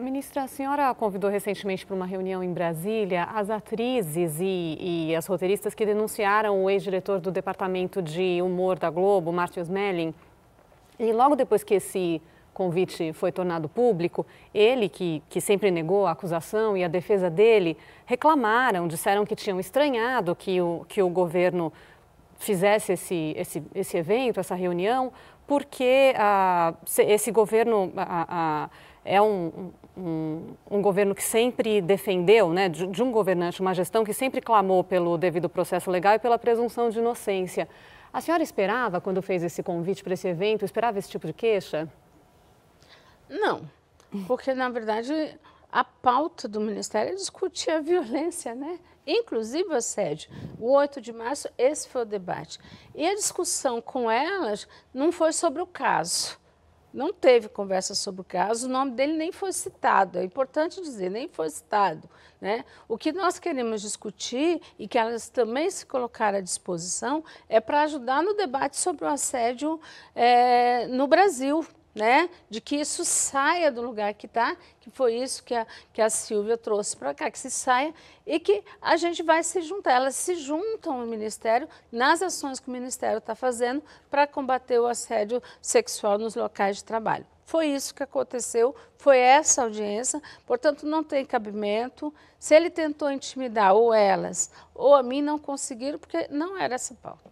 Ministra, a senhora convidou recentemente para uma reunião em Brasília as atrizes e, e as roteiristas que denunciaram o ex-diretor do Departamento de Humor da Globo, Márcio Smelling. E logo depois que esse convite foi tornado público, ele, que, que sempre negou a acusação e a defesa dele, reclamaram, disseram que tinham estranhado que o, que o governo fizesse esse, esse, esse evento, essa reunião, porque ah, esse governo é um, um, um, governo que sempre defendeu, né, de, de um governante, uma gestão que sempre clamou pelo devido processo legal e pela presunção de inocência. A senhora esperava, quando fez esse convite para esse evento, esperava esse tipo de queixa? Não, porque na verdade a pauta do Ministério é discutir a violência, né? inclusive o assédio. O 8 de março, esse foi o debate. E a discussão com elas não foi sobre o caso. Não teve conversa sobre o caso, o nome dele nem foi citado. É importante dizer, nem foi citado. Né? O que nós queremos discutir e que elas também se colocaram à disposição é para ajudar no debate sobre o assédio é, no Brasil, né? De que isso saia do lugar que está, que foi isso que a, que a Silvia trouxe para cá, que se saia e que a gente vai se juntar. Elas se juntam ao Ministério, nas ações que o Ministério está fazendo para combater o assédio sexual nos locais de trabalho. Foi isso que aconteceu, foi essa audiência, portanto não tem cabimento. Se ele tentou intimidar ou elas ou a mim, não conseguiram, porque não era essa pauta.